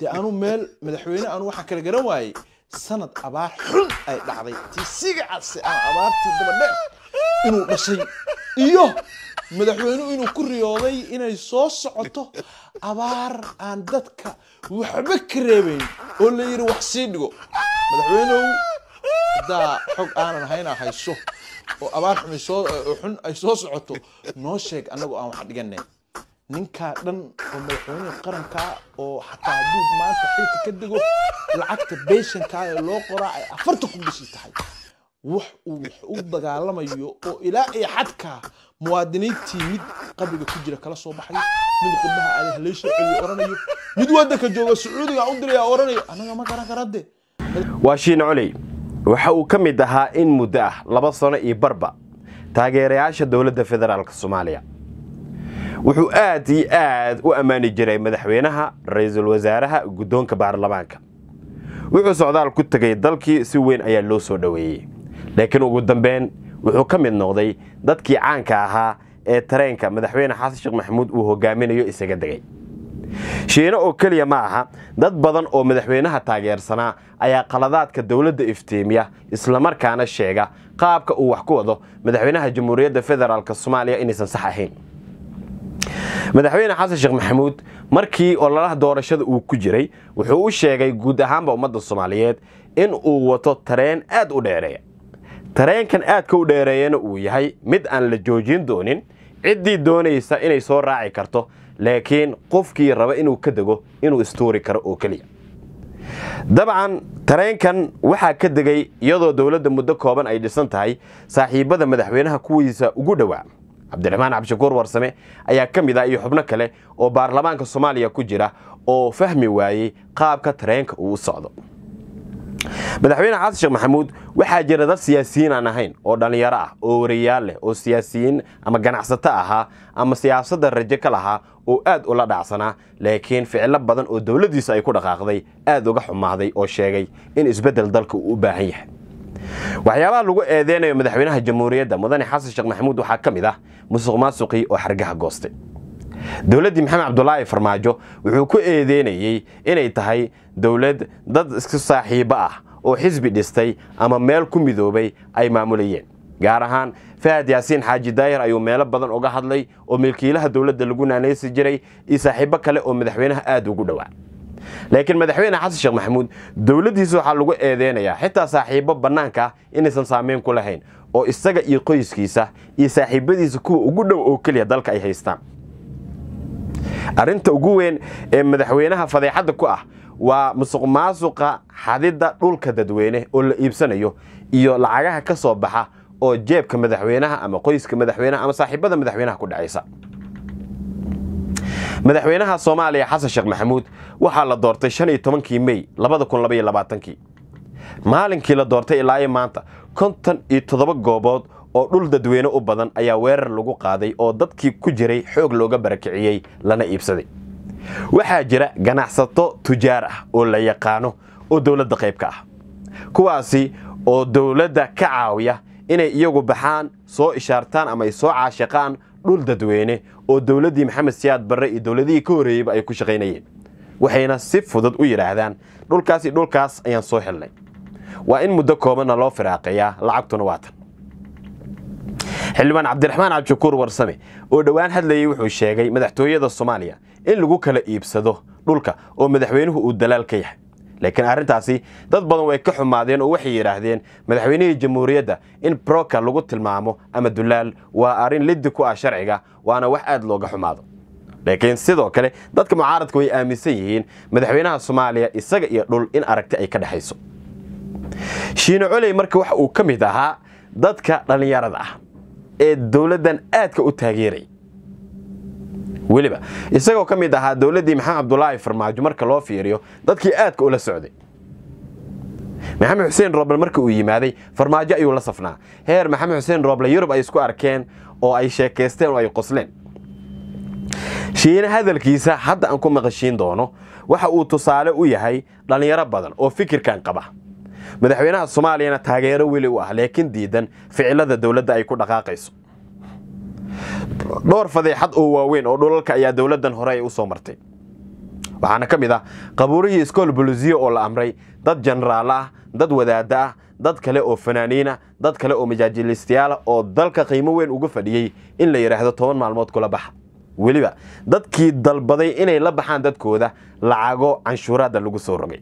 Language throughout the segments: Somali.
dee anuu meel madaxweyne anu waxaan kala garan waayey sanad abaar xun ay dhacday tii sigacadse abaartii dabadheer inuu dhashay iyo madaxweynuhu inuu ku riyooday inay soo socoto abaar aan dadka waxba ka reebayn oo la yidhi wax sii dhigo madaxweynehu haddaa xog aanan haynaa hayso oo abaar xun ay soo socoto noo sheeg annagu aan wax dhiganayn ninkaa dhan oo madaxweynihii qaranka oo xataa hadduu maanta xilka ka dego lacagta beeshankaa loo qoraa ay afartan kun bishii tahay wax uu wax u dagaalamayo oo ilaa iyo xadkaa muwaadiniintii mid qabriga ku jira kala soo baxayo mid qurbaha aada haleesha celiyo oranayo mid waddanka jooga sacuudiga u diraya oranayo annaga ma garan karade waa shiin coley waxa uu ka mid ahaa in muddo ah laba sano iyo barba taageerayaasha dowladda federaalka soomaaliya wuxuu aad iyo aad u ammaani jiray madaxweynaha ra-iisul wasaaraha guddoonka baarlamaanka wuxuu socdaal ku tegay dalkii si weyn ayaa loo soo dhoweeyey laakiin ugu dambeyn wuxuu ka mid noqday dadkii caanka ahaa ee tareenka madaxweyne xasan sheekh maxamuud uu hogaaminayo isaga degay shiino oo keliya ma aha dad badan oo madaxweynaha taageersanaa ayaa qaladaadka dowladda iftiimiya islamarkaana sheega qaabka uu wax ku wado madaxweynaha jamhuuriyadda federaalk soomaaliya inaysan sax ahayn madaxweyne xasan sheekh maxamuud markii ololaha doorashada uu ku jiray wuxuu u sheegay guud ahaanba ummadda soomaaliyeed in uu wato tareen aad u dheereeya tareenkan aadka u dheereeyana uu yahay mid aan la joojin doonin ciddii doonaysa inay soo raaci karto laakiin qofkii raba inuu ka dego inuu istuuri karo oo keliya dabcan tareenkan waxaa ka degay iyadoo dowladda muddo kooban ay dhisan tahay saaxiibbada madaxweynaha kuwiisa ugu dhowaa cabdiraxmaan cabdishakuur warsame ayaa ka mid ah iyo xubno kale oo baarlamaanka soomaaliya ku jira oo fahmi waayey qaabka tareenka uu u socdo madaxweyne xasan sheekh maxamuud waxaa jira dad siyaasiyiin aan ahayn oo dhallinyaro ah oo wariyaal leh oo siyaasiyiin ama ganacsato ahaa ama siyaasadda raje ka lahaa oo aad ula dhacsanaa laakiin ficilo badan oo dowladdiisa ay ku dhaqaaqday aad uga xumaaday oo sheegay in isbeddel dalka uu u baahan yahay waxyaabaha lagu eedeynayo madaxweynaha jamhuuriyadda mudane xasan sheekh maxamuud waxaa ka mid ah musuq maasuqii oo xargaha goostay dowladdii maxamed cabdulaahi farmaajo wuxuu ku eedeynayey inay tahay dowlad dad isku saaxiibo ah oo xisbi dhistay ama meel ku midoobay ay maamulayeen gaar ahaan fahad yaasiin xaaji daayir ayuu meelo badan uga hadlay oo milkiilaha dowladda lagu naanaysi jiray iyo saaxiibo kale oo madaxweynaha aad ugu dhowaa laakiin madaxweyne xasan sheekh maxamuud dowladdiisa waxaa lagu eedeynayaa xitaa saaxiibo bannaanka ah inaysan saameyn ku lahayn oo isaga iyo qoyskiisa iyo saaxiibadiisa kuwa ugu dhow oo keliya dalka ay haystaan arrinta ugu weyn ee madaxweynaha fadeexadda ku ah waa musuqmaasuqa maasuqa xadidda dhulka dadweyne oo la iibsanayo iyo lacagaha ka soo baxa oo jeebka madaxweynaha ama qoyska madaxweynaha ama saaxiibada madaxweynaha ku dhacaysa madaxweynaha soomaaliya xasan sheekh maxamuud waxaa la doortay shan iyo tobankii mey labada kun labaiyo labaatankii maalinkii la doortay ilaa iyo maanta kontan iyo toddoba goobood oo dhul dadweyne u badan ayaa weerar lagu qaaday oo dadkii ku jiray xoog looga barakiciyey lana iibsaday waxaa jira ganacsato tujaar ah oo la yaqaano oo dowladda qaybka ah kuwaasi oo dowladda ka caawiya inay iyagu baxaan soo ishaartaan ama ay soo caashiqaan dhul dadweyne oo dowladdii maxamed siyaad barre iyo dowladihii ka horreeyeyba ay ku shaqaynayeen waxayna si fudud u yidhaahdaan dhulkaasi dhulkaas ayaan soo xilnay waa in muddo koobanna loo firaaqeeyaa lacagtuna waa tan xildhibaan cabdiraxmaan cabdishakuur warsame oo dhowaan hadlayey wuxuu sheegay madaxtooyada soomaaliya in lagu kala iibsado dhulka oo madaxweynuhu uu dalaal ka yahay laakiin arrintaasi dad badan way ka xumaadeen oo waxay yidhaahdeen madaxweynihii jamhuuriyadda in broka lagu tilmaamo ama dulaal waa arrin liddi ku ah sharciga waana wax aad looga xumaado laakiin sidoo kale dadka mucaaradka way aaminsan yihiin madaxweynaha soomaaliya isaga iyo dhul in aragti ay ka dhexayso shiine coley marka waxa uu ka mid ahaa dadka dhallinyarada ah ee dowladdan aadka u taageeraya weliba isagoo ka mid ahaa dowladdii maxamed cabdulaahi farmaajo marka loo fiiriyo dadkii aadka ula socday maxamed xuseen rooble marka uu yimaaday farmaajo ayuu la safnaa heer maxamed xuseen rooble yurub ay isku arkeen oo ay sheekaysteen oo ay qosleen shiine hadalkiisa hadda aan ku maqashiin doono waxa uu tusaale u yahay dhallinyaro badan oo fikirkan qaba madaxweynaha soomaaliyana taageero weli u ah laakiin diidan ficilada dowladda ay ku dhaqaaqayso dhowr fadeexad oo waaweyn oo dhulalka ayaa dowladan hore ay u soo martay waxaana ka mid ah qabuurihii iskool bolusiyo oo la amray dad jenaraal ah dad wadaada ah dad kale oo fanaaniina ah, dad kale oo majaajilistayaala ah oo dalka qiimo weyn uga fadhiyey in la yidhaahdo toban maalmood kula baxa weliba dadkii dalbaday inay la baxaan dadkooda lacago canshuuraadda lagu soo rogay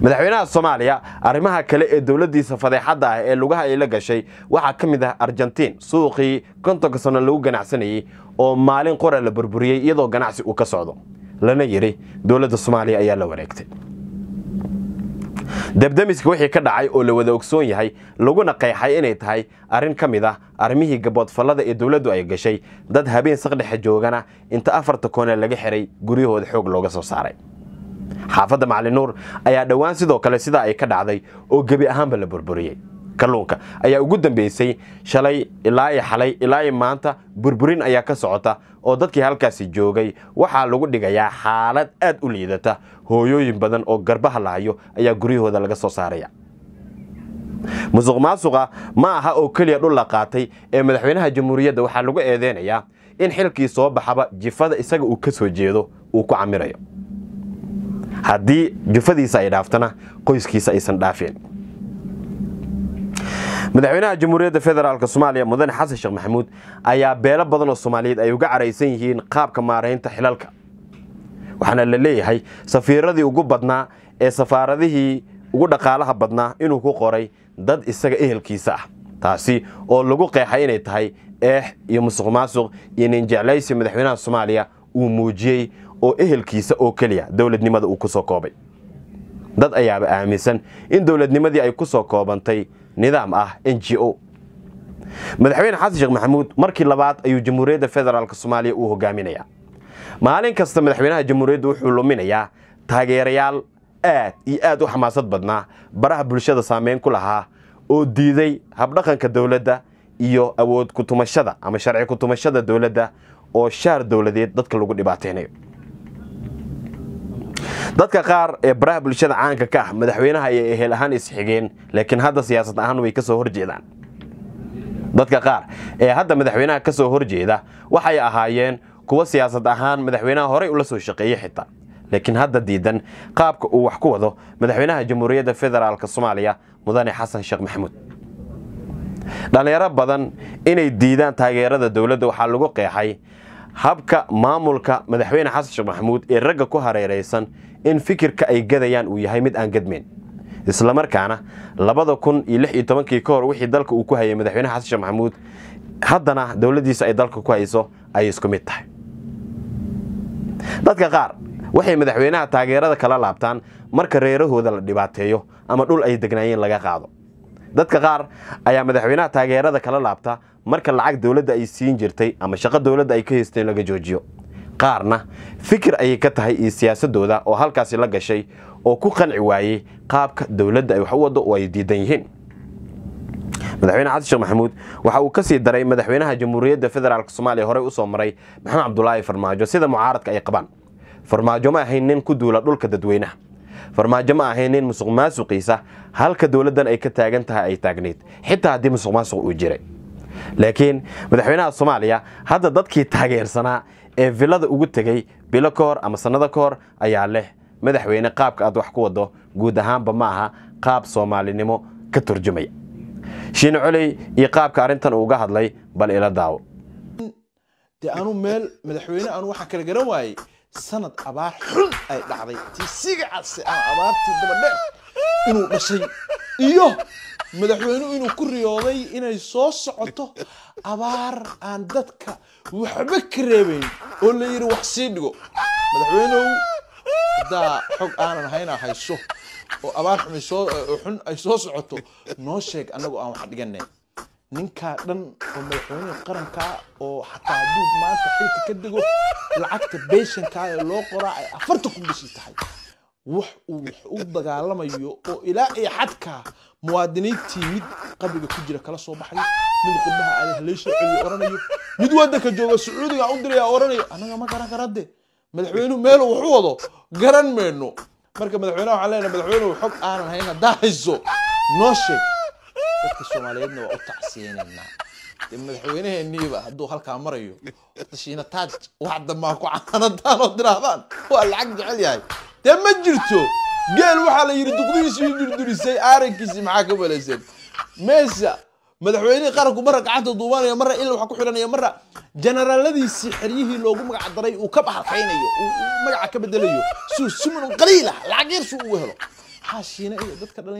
madaxweynaha soomaaliya arrimaha kale ee dowladdiisa fadeexadda ah ee lugaha ay la gashay waxaa ka mid ah argentiin suuqii kontonka sano lagu ganacsanayey oo maalin qora la burburiyey iyadoo ganacsi uu ka socdo lana yidhi dowladda soomaaliya ayaa la wareegtay debdemiska wixii ka dhacay oo la wada ogsoon yahay laguna qeexay inay tahay arrin ka mid ah arrimihii gaboodfallada ee dowladdu ay gashay dad habeen saqdhexe joogana inta afarta koone laga xiray guryahooda xoog looga soo saaray xaafadda nuur ayaa dhowaan sidoo kale sidaa ay ka dhacday oo gebi ahaanba la burburiyey kalluunka ayaa ugu dambeysay shalay ilaa i xalay ilaa iyo maanta burburin ayaa ka socota oo dadkii halkaasi joogay waxaa lagu dhigayaa xaalad aad u liidata hooyooyin badan oo garbaha lahayo ayaa guryahooda laga soo saaraya musuq maasuqa ma aha oo keliya dhul la qaatay ee madaxweynaha jamhuuriyadda waxaa lagu eedeynayaa in xilkii soo baxaba jifada isaga uu ka soo jeedo uu ku camirayo haddii jufadiisa ay dhaaftana qoyskiisa aysan dhaafeen madaxweynaha jamhuuriyadda federaalk soomaaliya mudane xasan sheekh maxamuud ayaa beelo badan oo soomaaliyeed ay uga caraysan yihiin qaabka maaraynta xilalka waxaana la leeyahay safiiradii ugu badnaa ee safaaradihii ugu dhaqaalaha badnaa inuu ku qoray dad isaga ehelkiisa ah taasi oo lagu qeexay inay tahay eex iyo musuqmaasuq iyo ninjeclaysi madaxweynaha soomaaliya uu muujiyey oo ehelkiisa oo keliya dowladnimada uu ku soo koobay dad ayaaba aaminsan in dowladnimadii ay ku soo koobantay nidaam ah n g o madaxweyne xasan sheekh maxamuud markii labaad ayuu jamhuuriyadda federaalk soomaaliya uu hogaaminayaa maalin kasta madaxweynaha jamhuuriyadda wuxuu luminayaa taageerayaal aad iyo aad u xamaasad badnaa baraha bulshada saameyn ku lahaa oo diiday habdhaqanka dowladda iyo awood kutumashada ama sharci kutumashada dowladda oo shaar dowladeed dadka lagu dhibaateynayo dadka qaar ee baraha bulshada caanka ka ah madaxweynaha ayay ehel ahaan isxigeen laakiin hadda siyaasad ahaan way kasoo horjeedaan dadka qaar ee hadda madaxweynaha ka soo horjeeda waxay ahaayeen kuwa siyaasad ahaan madaxweynaha horey ula soo shaqeeyey xitaa laakiin hadda diidan qaabka uu wax ku wado madaxweynaha jamhuuriyadda federaalka soomaaliya mudane xasan sheekh maxamuud dhallinyaro badan inay diidaan taageerada dowladda waxaa lagu qeexay habka maamulka madaxweyne xasan sheekh maxamuud ee ragga ku hareeraysan in fikirka ay gadayaan uu yahay mid aan gadmayn islamarkaana labada kun iyo lix iyo tobankii ka hor wixii dalka uu ku hayay madaxweyne xasan sheekh maxamuud haddana dowladdiisa ay dalka ku hayso ayay isku mid tahay dadka qaar waxay madaxweynaha taageerada kala laabtaan marka reerahooda la dhibaateeyo ama dhul ay degnaayeen laga qaado dadka qaar ayaa madaxweynaha taageerada kala laabta marka lacag dowladda ay siin jirtay ama shaqo dowladda ay ka haysteen laga joojiyo qaarna fikir ayay ka tahay iyo siyaasadooda oo halkaasi la gashay oo ku qanci waayey qaabka dowladda ay wax u waddo oo ay diidan yihiin madaxweyne xasan sheekh maxamuud waxa uu ka sii daray madaxweynaha jamhuuriyadda federaalk soomaaliya horey u soo maray maxamed cabdulaahi farmaajo sida mucaaradka ay qabaan farmaajo ma ahayn nin ku duula dhulka dadweynaha farmaajo ma ahayn nin musuq maasuqiisa halka dowladdan ay ka taagan tahay ay taagnayd xitaa haddii musuq maasuq uu jiray laakiin madaxweynaha soomaaliya hadda dadkii taageersanaa ee villada ugu tegey bilo kahor ama sannado kahor ayaa leh madaxweyne qaabka aad wax ku waddo guud ahaanba ma aha qaab soomaalinimo ka turjumaya shiine coley iyo qaabka arrintan uu uga hadlay bal ila daawo dee anuu meel madaxweyne aanu waxaan kala garan waayey sanad abaar xun ay dhacday tii sigacadse aan abaartii dabadheer inuu dhashay iyo madaxweynuhu inuu ku riyooday inay soo socoto abaar aan dadka waxba ka reebayn oo la yidhi wax sii dhigo madaxweynuhu haddaa xog aanan haynaa hayso oo abaar xun ay soo socoto noo sheeg annagoo aan wax dhiganayn ninkaa dhan oo madaxweynaha qaranka oo xataa hadduu maanta xilka ka dego lacagta beeshankaa ee loo qoraa ay afartan ku bishii tahay wax uu wax u dagaalamayo oo ilaa iyo xadkaa muwaadiniintii mid qabriga ku jira kala soo baxayo mid qurbaha aada haleesha oranayo mid wadanka jooga sacuudiga u diraya oranayo annaga ma garan karade madaxweynuhu meelu wax u wado garan mayno marka madaxweynaha waxaan leenahay madaxweynuhu xog aanan hayn haddaa hayso noo sheeg dadka soomaaliyeedna waa u tacsiyeynaynaa madaxweynaheeniiba hadduu halkaa marayo tashiina taaj wax dambaan ku caanadaan oo tirahdaan waa lacag jecel yahay dee ma jirto geel waxaa la yidhi duqdihiisii durdurisay aarankiisii maxaa ka malaysan meesa madaxweynihii qaranku marra gacanta duubanaya marra il wax ku xidhanaya marra jenaraaladiisii xeryihii loogu magacdaray uu ka baxalkaynayo magaca ka bedelayo suu sumun qaliilah lacag yar suu ugu helo xaashiina iyo dadka